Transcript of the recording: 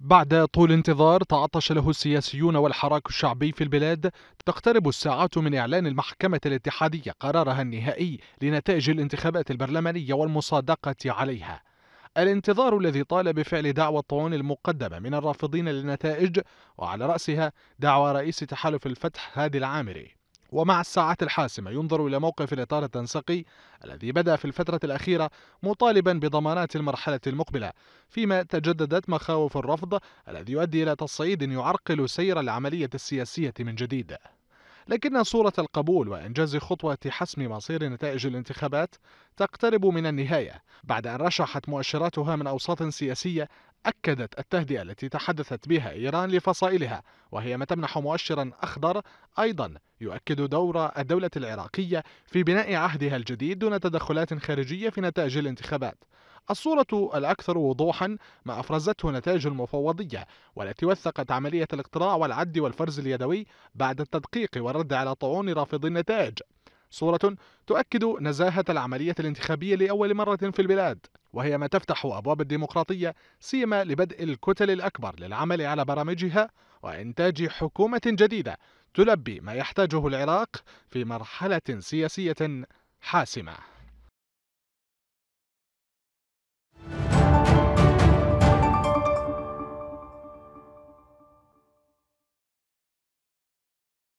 بعد طول انتظار تعطش له السياسيون والحراك الشعبي في البلاد تقترب الساعات من إعلان المحكمة الاتحادية قرارها النهائي لنتائج الانتخابات البرلمانية والمصادقة عليها الانتظار الذي طال بفعل دعوى الطعون المقدمة من الرافضين للنتائج وعلى رأسها دعوى رئيس تحالف الفتح هادي العامري ومع الساعات الحاسمة ينظر إلى موقف الإطار التنسقي الذي بدأ في الفترة الأخيرة مطالبا بضمانات المرحلة المقبلة فيما تجددت مخاوف الرفض الذي يؤدي إلى تصعيد يعرقل سير العملية السياسية من جديد لكن صورة القبول وإنجاز خطوة حسم مصير نتائج الانتخابات تقترب من النهاية بعد أن رشحت مؤشراتها من أوساط سياسية أكدت التهدئة التي تحدثت بها إيران لفصائلها وهي ما تمنح مؤشرا أخضر أيضا يؤكد دور الدولة العراقية في بناء عهدها الجديد دون تدخلات خارجية في نتائج الانتخابات الصورة الأكثر وضوحا ما أفرزته نتائج المفوضية والتي وثقت عملية الاقتراع والعد والفرز اليدوي بعد التدقيق والرد على طعون رافضي النتائج صورة تؤكد نزاهة العملية الانتخابية لأول مرة في البلاد وهي ما تفتح أبواب الديمقراطية سيما لبدء الكتل الأكبر للعمل على برامجها وإنتاج حكومة جديدة تلبي ما يحتاجه العراق في مرحلة سياسية حاسمة